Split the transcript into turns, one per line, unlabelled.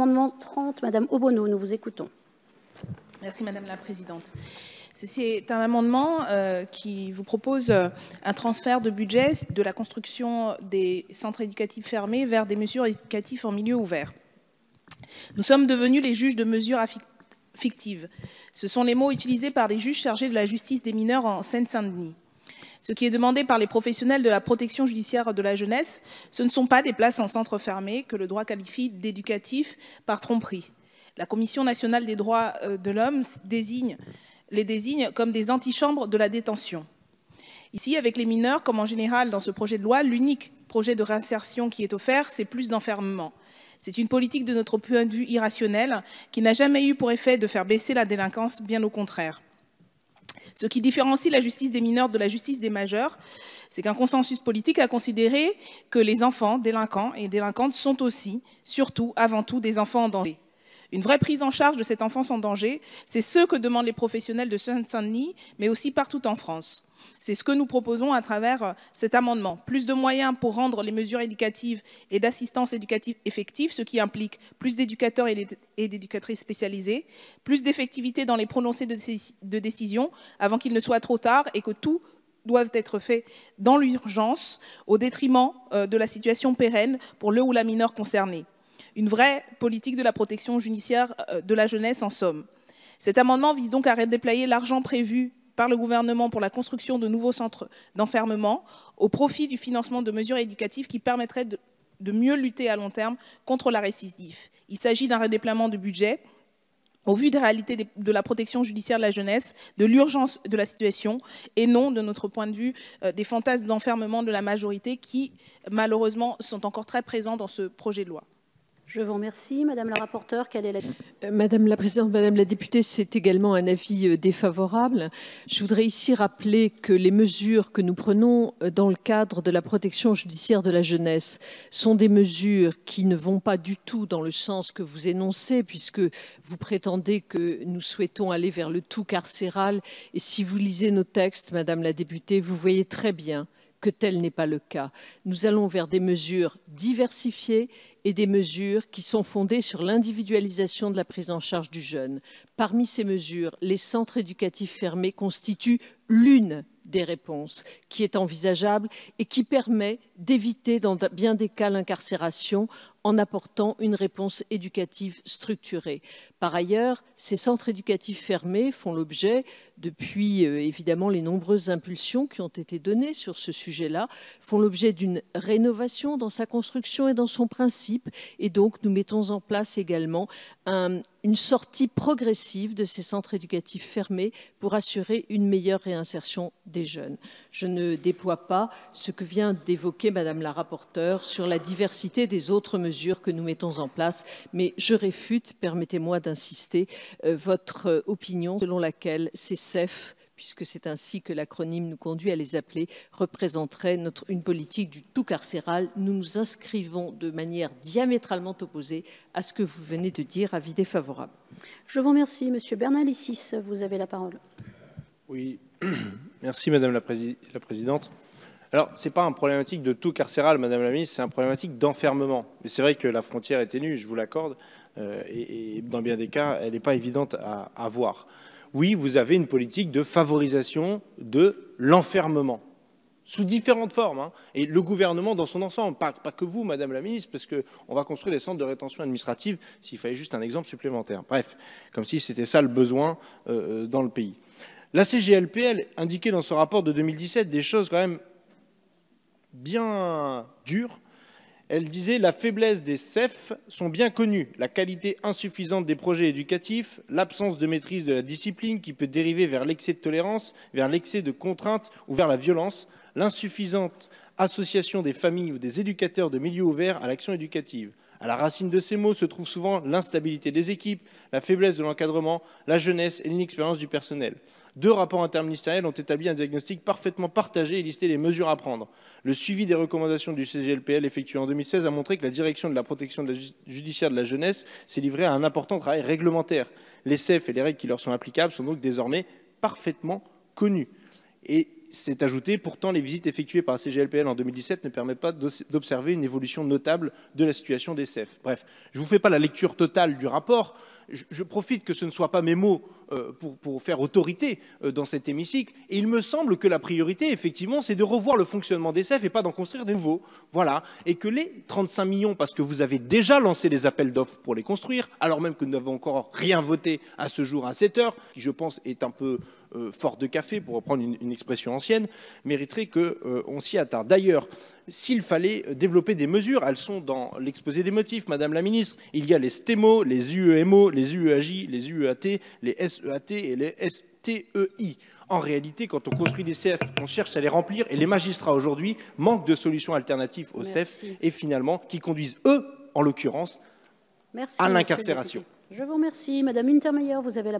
Amendement 30, Madame Obono, nous vous écoutons.
Merci Madame la Présidente. Ceci est un amendement euh, qui vous propose euh, un transfert de budget de la construction des centres éducatifs fermés vers des mesures éducatives en milieu ouvert. Nous sommes devenus les juges de mesures fictives. Ce sont les mots utilisés par les juges chargés de la justice des mineurs en Seine-Saint-Denis. Ce qui est demandé par les professionnels de la protection judiciaire de la jeunesse, ce ne sont pas des places en centre fermé que le droit qualifie d'éducatif par tromperie. La Commission nationale des droits euh, de l'homme désigne, les désigne comme des antichambres de la détention. Ici, avec les mineurs, comme en général dans ce projet de loi, l'unique projet de réinsertion qui est offert, c'est plus d'enfermement. C'est une politique de notre point de vue irrationnelle qui n'a jamais eu pour effet de faire baisser la délinquance, bien au contraire. Ce qui différencie la justice des mineurs de la justice des majeurs, c'est qu'un consensus politique a considéré que les enfants délinquants et délinquantes sont aussi, surtout, avant tout, des enfants en danger. Une vraie prise en charge de cette enfance en danger, c'est ce que demandent les professionnels de saint denis mais aussi partout en France. C'est ce que nous proposons à travers euh, cet amendement. Plus de moyens pour rendre les mesures éducatives et d'assistance éducative effectives, ce qui implique plus d'éducateurs et d'éducatrices spécialisées, plus d'effectivité dans les prononcés de décision avant qu'il ne soit trop tard et que tout doive être fait dans l'urgence au détriment euh, de la situation pérenne pour le ou la mineure concernée. Une vraie politique de la protection judiciaire euh, de la jeunesse, en somme. Cet amendement vise donc à redéployer l'argent prévu par le gouvernement pour la construction de nouveaux centres d'enfermement au profit du financement de mesures éducatives qui permettraient de, mieux lutter à long terme contre la récidive. Il s'agit d'un redéploiement de budget au vu des réalités de la protection judiciaire de la jeunesse, de l'urgence de la situation, et non, de notre point de vue, euh, des fantasmes d'enfermement de la majorité qui, malheureusement, sont encore très présents dans ce projet de loi. Je vous remercie. Madame la rapporteure, quelle est la...
Euh, Madame la Présidente, Madame la députée, c'est également un avis euh, défavorable. Je voudrais ici rappeler que les mesures que nous prenons euh, dans le cadre de la protection judiciaire de la jeunesse sont des mesures qui ne vont pas du tout dans le sens que vous énoncez, puisque vous prétendez que nous souhaitons aller vers le tout carcéral. Et si vous lisez nos textes, Madame la députée, vous voyez très bien que tel n'est pas le cas. Nous allons vers des mesures diversifiées et des mesures qui sont fondées sur l'individualisation de la prise en charge du jeune. Parmi ces mesures, les centres éducatifs fermés constituent l'une des réponses qui est envisageable et qui permet d'éviter dans bien des cas l'incarcération en apportant une réponse éducative structurée. Par ailleurs, ces centres éducatifs fermés font l'objet, depuis euh, évidemment les nombreuses impulsions qui ont été données sur ce sujet-là, font l'objet d'une rénovation dans sa construction et dans son principe. Et donc, nous mettons en place également un, une sortie progressive de ces centres éducatifs fermés pour assurer une meilleure réinsertion des jeunes. Je ne déploie pas ce que vient d'évoquer Madame la rapporteure sur la diversité des autres mesures que nous mettons en place, mais je réfute, permettez-moi d'insister, euh, votre euh, opinion selon laquelle ces CEF puisque c'est ainsi que l'acronyme nous conduit à les appeler, représenterait notre, une politique du tout carcéral. Nous nous inscrivons de manière diamétralement opposée à ce que vous venez de dire, avis défavorable. Je vous remercie. Monsieur Bernalicis, vous avez la parole.
Oui, merci Madame la, Présidente. Alors, ce n'est pas un problématique de tout carcéral, Madame la Ministre, c'est un problématique d'enfermement. Mais c'est vrai que la frontière est ténue, je vous l'accorde, euh, et, dans bien des cas, elle n'est pas évidente à, à voir oui, vous avez une politique de favorisation de l'enfermement, sous différentes formes, hein. et le gouvernement dans son ensemble, pas, que vous, Madame la Ministre, parce qu'on va construire des centres de rétention administrative, s'il fallait juste un exemple supplémentaire. Bref, comme si c'était ça le besoin euh, euh, dans le pays. La CGLPL indiquait dans son rapport de 2017 des choses quand même bien dures elle disait La faiblesse des CEF sont bien connues, la qualité insuffisante des projets éducatifs, l'absence de maîtrise de la discipline qui peut dériver vers l'excès de tolérance, vers l'excès de contraintes ou vers la violence, l'insuffisante association des familles ou des éducateurs de milieux ouverts à l'action éducative. À la racine de ces mots se trouve souvent l'instabilité des équipes, la faiblesse de l'encadrement, la jeunesse et l'inexpérience du personnel. Deux rapports interministériels ont établi un diagnostic parfaitement partagé et listé les mesures à prendre. Le suivi des recommandations du CGLPL effectué en 2016 a montré que la direction de la protection judiciaire de la jeunesse s'est livrée à un important travail réglementaire. Les CEF et les règles qui leur sont applicables sont donc désormais parfaitement connues. Et c'est ajouté, pourtant les visites effectuées par la CGLPL en 2017 ne permettent pas d'observer une évolution notable de la situation des CEF. Bref, je ne vous fais pas la lecture totale du rapport, je, profite que ce ne soient pas mes mots euh, pour, faire autorité euh, dans cet hémicycle, et il me semble que la priorité, effectivement, c'est de revoir le fonctionnement des CEF et pas d'en construire des nouveaux. Voilà. Et que les 35 millions, parce que vous avez déjà lancé les appels d'offres pour les construire, alors même que nous n'avons encore rien voté à ce jour à cette heure, qui je pense est un peu euh, fort de café, pour reprendre une, une expression ancienne, mériterait qu'on s'y attarde. D'ailleurs, s'il fallait développer des mesures, elles sont dans l'exposé des motifs, Madame la Ministre. Il y a les STEMO, les UEMO, les UEAJ, les UEAT, les SEAT et les STEI. En réalité, quand on construit des CF, on cherche à les remplir et les magistrats aujourd'hui manquent de solutions alternatives aux CEF. et finalement qui conduisent, eux, en l'occurrence,
à l'incarcération. Je vous remercie. Madame vous avez la